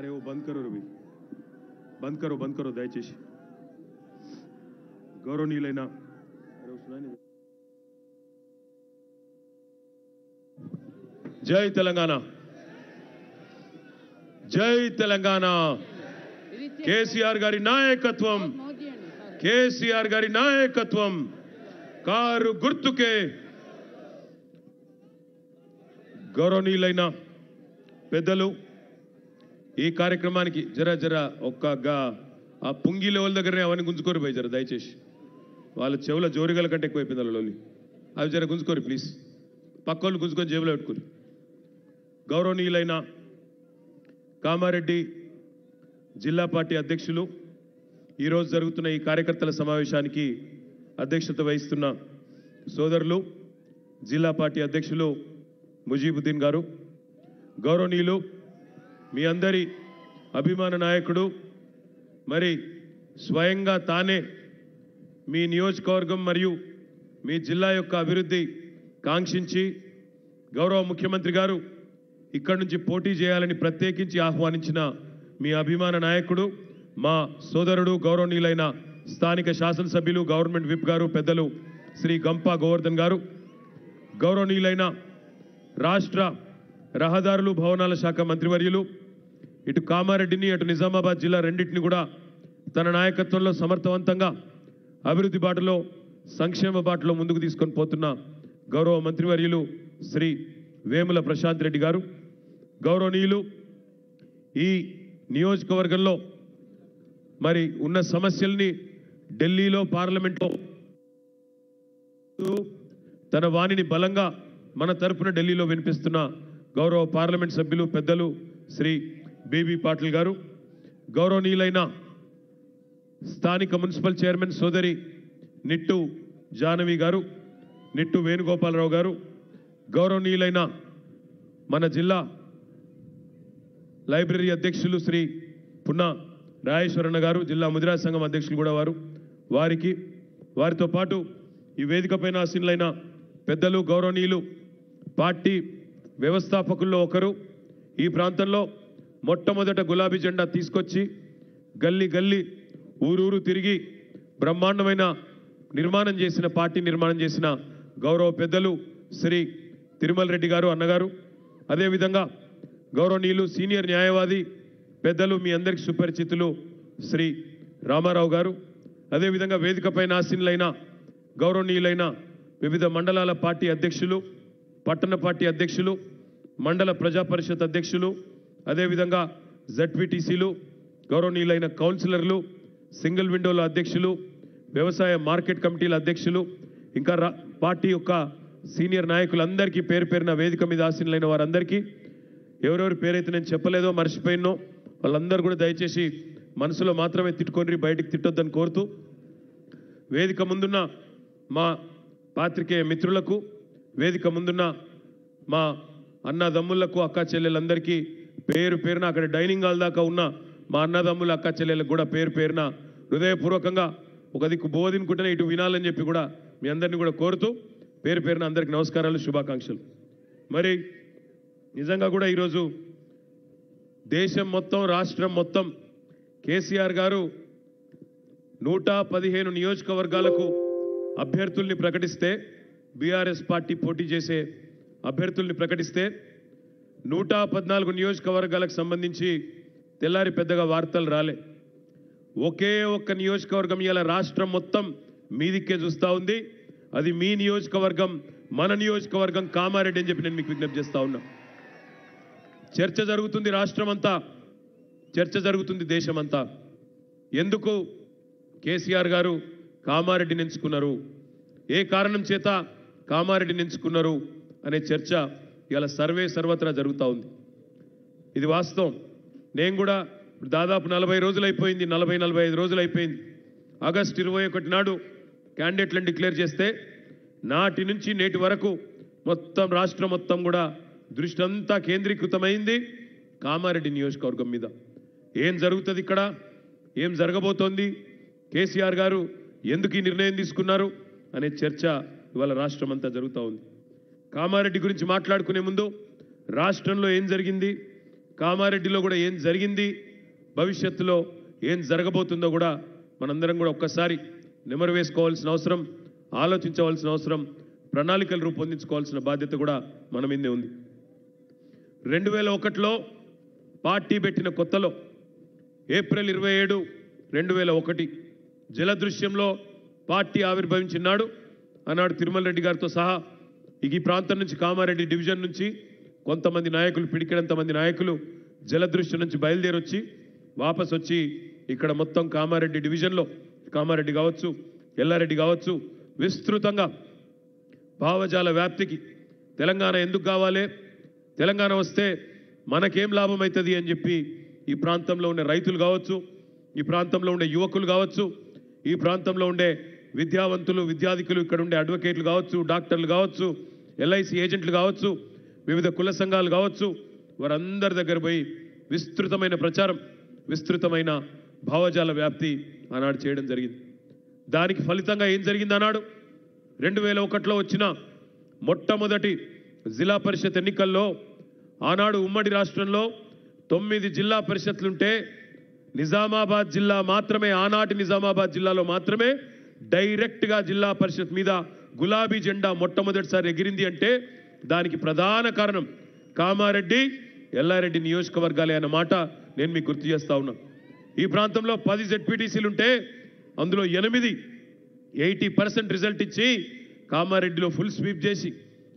అరే ఓ బంద్ కరో రవి బంద్ కరో బంద్ కరో దైచీ గరో నీ లేనా జై తెలంగాణ జై తెలంగాణ కేసిఆర్ గారి నాయకత్వం కేసిఆర్ గారి నాయకత్వం కార్ గుర్తుకే గరో నీ లేనా పెదలు ఈ కార్యక్రమానికి జర జర ఒక్క ఆ పుంగి లెవెల్ దగ్గరనే అవన్నీ గుంజుకోరు పోయి జర దయచేసి వాళ్ళ చెవుల జోరిగల కంటే ఎక్కువైపోయింది వాళ్ళు అవి జర గుంజుకోరు ప్లీజ్ పక్కోళ్ళు గుంజుకొని జేబులో పెట్టుకోరు గౌరవనీయులైన కామారెడ్డి జిల్లా పార్టీ అధ్యక్షులు ఈరోజు జరుగుతున్న ఈ కార్యకర్తల సమావేశానికి అధ్యక్షత వహిస్తున్న సోదరులు జిల్లా పార్టీ అధ్యక్షులు ముజీబుద్దీన్ గారు గౌరవనీయులు మీ అందరి అభిమాన నాయకుడు మరి స్వయంగా తానే మీ నియోజకవర్గం మరియు మీ జిల్లా యొక్క అభివృద్ధి కాంక్షించి గౌరవ ముఖ్యమంత్రి గారు ఇక్కడి నుంచి పోటీ చేయాలని ప్రత్యేకించి ఆహ్వానించిన మీ అభిమాన నాయకుడు మా సోదరుడు గౌరవనీయులైన స్థానిక శాసనసభ్యులు గవర్నమెంట్ విప్ గారు పెద్దలు శ్రీ గంపా గోవర్ధన్ గారు గౌరవనీయులైన రాష్ట్ర రహదారులు భవనాల శాఖ మంత్రివర్యులు ఇటు కామారెడ్డిని అటు నిజామాబాద్ జిల్లా రెండింటిని కూడా తన నాయకత్వంలో సమర్థవంతంగా అభివృద్ధి బాటలో సంక్షేమ బాటలో ముందుకు తీసుకొని పోతున్న గౌరవ మంత్రివర్యులు శ్రీ వేముల ప్రశాంత్ రెడ్డి గారు గౌరవనీయులు ఈ నియోజకవర్గంలో మరి ఉన్న సమస్యల్ని ఢిల్లీలో పార్లమెంట్లో తన వాణిని బలంగా మన తరపున ఢిల్లీలో వినిపిస్తున్న గౌరవ పార్లమెంట్ సభ్యులు పెద్దలు శ్రీ బేబీ పాటిల్ గారు గౌరవనీయులైన స్థానిక మున్సిపల్ చైర్మన్ సోదరి నిట్టు జానవి గారు నిట్టు వేణుగోపాలరావు గారు గౌరవనీయులైన మన జిల్లా లైబ్రరీ అధ్యక్షులు శ్రీ పున్న రాయేశ్వరన్న గారు జిల్లా ముదిరా సంఘం అధ్యక్షులు కూడా వారు వారికి వారితో పాటు ఈ వేదికపైన ఆశీనులైన పెద్దలు గౌరవనీయులు పార్టీ వ్యవస్థాపకుల్లో ఒకరు ఈ ప్రాంతంలో మొట్టమొదట గులాబీ జెండా తీసుకొచ్చి గల్లీ గల్లీ ఊరూరు తిరిగి బ్రహ్మాండమైన నిర్మాణం చేసిన పార్టీ నిర్మాణం చేసిన గౌరవ పెద్దలు శ్రీ తిరుమల రెడ్డి గారు అన్నగారు అదేవిధంగా గౌరవనీయులు సీనియర్ న్యాయవాది పెద్దలు మీ అందరికి సుపరిచితులు శ్రీ రామారావు గారు అదేవిధంగా వేదికపై ఆసీనులైన గౌరవనీయులైన వివిధ మండలాల పార్టీ అధ్యక్షులు పట్టణ పార్టీ అధ్యక్షులు మండల ప్రజాపరిషత్ అధ్యక్షులు అదేవిధంగా జడ్పీటీసీలు గౌరవనీయులైన కౌన్సిలర్లు సింగిల్ విండోల అధ్యక్షులు వ్యవసాయ మార్కెట్ కమిటీల అధ్యక్షులు ఇంకా పార్టీ యొక్క సీనియర్ నాయకులందరికీ పేరు పేరున వేదిక మీద ఆశీనులైన వారందరికీ ఎవరెవరి పేరైతే నేను చెప్పలేదో మర్చిపోయినో వాళ్ళందరూ కూడా దయచేసి మనసులో మాత్రమే తిట్టుకొని బయటకు తిట్టొద్దని కోరుతూ వేదిక ముందున్న మా పాత్రికేయ మిత్రులకు వేదిక ముందున్న మా అన్నదమ్ముళ్లకు అక్క చెల్లెలందరికీ పేరు పేరున అక్కడ డైనింగ్ హాల్ దాకా ఉన్న మా అన్నదమ్ముల అక్క చెల్లెలకు కూడా పేరు పేరున హృదయపూర్వకంగా ఒక దిక్కు బోధించుకుంటేనే ఇటు వినాలని చెప్పి కూడా మీ అందరినీ కూడా కోరుతూ పేరు పేరున అందరికి నమస్కారాలు శుభాకాంక్షలు మరి నిజంగా కూడా ఈరోజు దేశం మొత్తం రాష్ట్రం మొత్తం కేసీఆర్ గారు నూట పదిహేను నియోజకవర్గాలకు అభ్యర్థుల్ని ప్రకటిస్తే బీఆర్ఎస్ పార్టీ పోటీ చేసే అభ్యర్థుల్ని ప్రకటిస్తే నూట పద్నాలుగు నియోజకవర్గాలకు సంబంధించి తెల్లారి పెద్దగా వార్తలు రాలే ఒకే ఒక్క నియోజకవర్గం ఇలా రాష్ట్రం మొత్తం మీదిక్కే చూస్తూ ఉంది అది మీ నియోజకవర్గం మన నియోజకవర్గం కామారెడ్డి అని చెప్పి నేను మీకు విజ్ఞప్తి చేస్తూ ఉన్నా చర్చ జరుగుతుంది రాష్ట్రం అంతా చర్చ జరుగుతుంది దేశమంతా ఎందుకు కేసీఆర్ గారు కామారెడ్డి ఎంచుకున్నారు ఏ కారణం చేత కామారెడ్డి ఎంచుకున్నారు అనే చర్చ ఇవాళ సర్వే సర్వత్రా జరుగుతూ ఉంది ఇది వాస్తవం నేను కూడా దాదాపు నలభై రోజులు అయిపోయింది నలభై నలభై ఐదు రోజులు అయిపోయింది ఆగస్ట్ ఇరవై ఒకటి నాడు క్యాండిడేట్లను డిక్లేర్ చేస్తే నాటి నుంచి నేటి వరకు మొత్తం రాష్ట్రం మొత్తం కూడా దృష్టి అంతా కేంద్రీకృతమైంది కామారెడ్డి నియోజకవర్గం మీద ఏం జరుగుతుంది ఇక్కడ ఏం జరగబోతోంది కేసీఆర్ గారు ఎందుకు ఈ నిర్ణయం తీసుకున్నారు అనే చర్చ ఇవాళ రాష్ట్రం అంతా జరుగుతూ ఉంది కామారెడ్డి గురించి మాట్లాడుకునే ముందు రాష్ట్రంలో ఏం జరిగింది కామారెడ్డిలో కూడా ఏం జరిగింది భవిష్యత్తులో ఏం జరగబోతుందో కూడా మనందరం కూడా ఒక్కసారి నిమరు వేసుకోవాల్సిన అవసరం ఆలోచించవలసిన అవసరం ప్రణాళికలు రూపొందించుకోవాల్సిన బాధ్యత కూడా మన మీదే ఉంది రెండు వేల ఒకటిలో పార్టీ పెట్టిన కొత్తలో ఏప్రిల్ ఇరవై ఏడు రెండు వేల ఒకటి జలదృశ్యంలో పార్టీ ఆవిర్భవించినాడు ఆనాడు తిరుమల రెడ్డి గారితో సహా ఇక ఈ ప్రాంతం నుంచి కామారెడ్డి డివిజన్ నుంచి కొంతమంది నాయకులు పిడికినంత మంది నాయకులు జలదృష్టి నుంచి బయలుదేరి వచ్చి వాపస్ వచ్చి ఇక్కడ మొత్తం కామారెడ్డి డివిజన్లో కామారెడ్డి కావచ్చు ఎల్లారెడ్డి కావచ్చు విస్తృతంగా భావజాల వ్యాప్తికి తెలంగాణ ఎందుకు కావాలి తెలంగాణ వస్తే మనకేం లాభం అవుతుంది అని చెప్పి ఈ ప్రాంతంలో ఉండే రైతులు కావచ్చు ఈ ప్రాంతంలో ఉండే యువకులు కావచ్చు ఈ ప్రాంతంలో ఉండే విద్యావంతులు విద్యాధికులు ఇక్కడ ఉండే అడ్వకేట్లు కావచ్చు డాక్టర్లు కావచ్చు ఎల్ఐసి ఏజెంట్లు కావచ్చు వివిధ కుల సంఘాలు కావచ్చు వారందరి దగ్గర పోయి విస్తృతమైన ప్రచారం విస్తృతమైన భావజాల వ్యాప్తి ఆనాడు చేయడం జరిగింది దానికి ఫలితంగా ఏం జరిగింది అన్నాడు రెండు వేల ఒకటిలో వచ్చిన మొట్టమొదటి జిల్లా పరిషత్ ఎన్నికల్లో ఆనాడు ఉమ్మడి రాష్ట్రంలో తొమ్మిది జిల్లా పరిషత్లుంటే నిజామాబాద్ జిల్లా మాత్రమే ఆనాటి నిజామాబాద్ జిల్లాలో మాత్రమే డైరెక్ట్గా జిల్లా పరిషత్ మీద గులాబీ జెండా మొట్టమొదటిసారి ఎగిరింది అంటే దానికి ప్రధాన కారణం కామారెడ్డి ఎల్లారెడ్డి నియోజకవర్గాలే అన్న మాట నేను మీకు గుర్తు చేస్తా ఉన్నా ఈ ప్రాంతంలో పది జెడ్పీటీసీలు ఉంటే అందులో ఎనిమిది ఎయిటీ పర్సెంట్ రిజల్ట్ ఇచ్చి కామారెడ్డిలో ఫుల్ స్వీప్ చేసి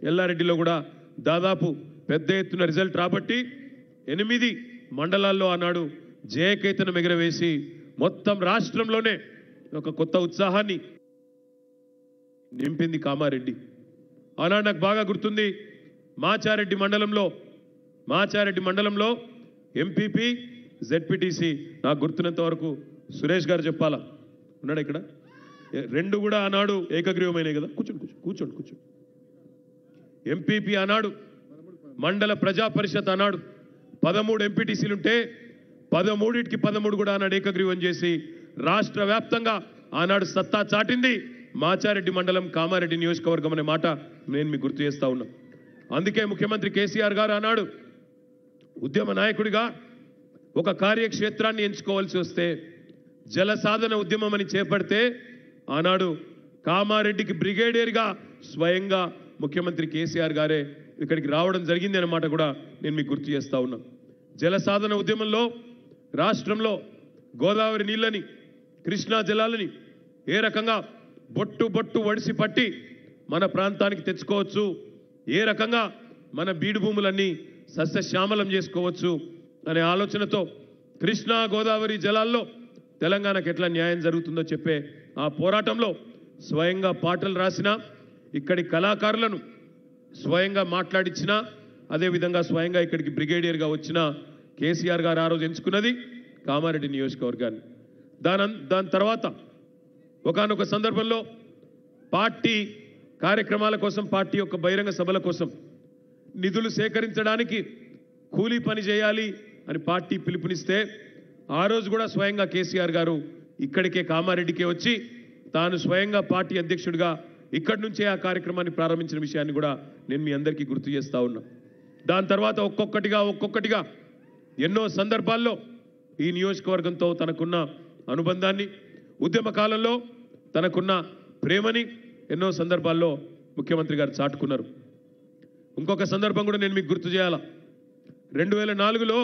ఎల్లారెడ్డిలో కూడా దాదాపు పెద్ద ఎత్తున రిజల్ట్ రాబట్టి ఎనిమిది మండలాల్లో ఆనాడు జయకేతనం ఎగరవేసి మొత్తం రాష్ట్రంలోనే ఒక కొత్త ఉత్సాహాన్ని నింపింది కామారెడ్డి ఆనాడు నాకు బాగా గుర్తుంది మాచారెడ్డి మండలంలో మాచారెడ్డి మండలంలో ఎంపీపీ జెడ్పీటీసీ నాకు గుర్తున్నంత వరకు సురేష్ గారు చెప్పాలా ఉన్నాడు ఇక్కడ రెండు కూడా ఆనాడు ఏకగ్రీవమైనవి కదా కూర్చోండి కూర్చోండి కూర్చోండి కూర్చోండి ఎంపీపీ ఆనాడు మండల ప్రజా పరిషత్ ఆనాడు పదమూడు ఎంపీటీసీలుంటే పదమూడింటికి పదమూడు కూడా ఆనాడు ఏకగ్రీవం చేసి రాష్ట్ర వ్యాప్తంగా ఆనాడు సత్తా చాటింది మాచారెడ్డి మండలం కామారెడ్డి నియోజకవర్గం అనే మాట నేను మీకు గుర్తు చేస్తా ఉన్నా అందుకే ముఖ్యమంత్రి కేసీఆర్ గారు ఆనాడు ఉద్యమ నాయకుడిగా ఒక కార్యక్షేత్రాన్ని ఎంచుకోవాల్సి వస్తే జల సాధన ఉద్యమం అని చేపడితే ఆనాడు కామారెడ్డికి బ్రిగేడియర్గా స్వయంగా ముఖ్యమంత్రి కేసీఆర్ గారే ఇక్కడికి రావడం జరిగింది అన్నమాట కూడా నేను మీకు గుర్తు చేస్తా ఉన్నా జల సాధన ఉద్యమంలో రాష్ట్రంలో గోదావరి నీళ్ళని కృష్ణా జలాలని ఏ రకంగా బొట్టు బొట్టు వడిసి పట్టి మన ప్రాంతానికి తెచ్చుకోవచ్చు ఏ రకంగా మన బీడు భూములన్నీ సస్యశ్యామలం చేసుకోవచ్చు అనే ఆలోచనతో కృష్ణా గోదావరి జలాల్లో తెలంగాణకు ఎట్లా న్యాయం జరుగుతుందో చెప్పే ఆ పోరాటంలో స్వయంగా పాటలు రాసిన ఇక్కడి కళాకారులను స్వయంగా మాట్లాడించిన అదేవిధంగా స్వయంగా ఇక్కడికి బ్రిగేడియర్గా వచ్చిన కేసీఆర్ గారు ఆ రోజు ఎంచుకున్నది కామారెడ్డి నియోజకవర్గాన్ని దాని దాని తర్వాత ఒకనొక సందర్భంలో పార్టీ కార్యక్రమాల కోసం పార్టీ యొక్క బహిరంగ సభల కోసం నిధులు సేకరించడానికి కూలీ పని చేయాలి అని పార్టీ పిలుపునిస్తే ఆ రోజు కూడా స్వయంగా కేసీఆర్ గారు ఇక్కడికే కామారెడ్డికే వచ్చి తాను స్వయంగా పార్టీ అధ్యక్షుడిగా ఇక్కడి నుంచే ఆ కార్యక్రమాన్ని ప్రారంభించిన విషయాన్ని కూడా నేను మీ అందరికీ గుర్తు చేస్తూ ఉన్నా దాని తర్వాత ఒక్కొక్కటిగా ఒక్కొక్కటిగా ఎన్నో సందర్భాల్లో ఈ నియోజకవర్గంతో తనకున్న అనుబంధాన్ని ఉద్యమ కాలంలో తనకున్న ప్రేమని ఎన్నో సందర్భాల్లో ముఖ్యమంత్రి గారు చాటుకున్నారు ఇంకొక సందర్భం కూడా నేను మీకు గుర్తు చేయాలా రెండు వేల నాలుగులో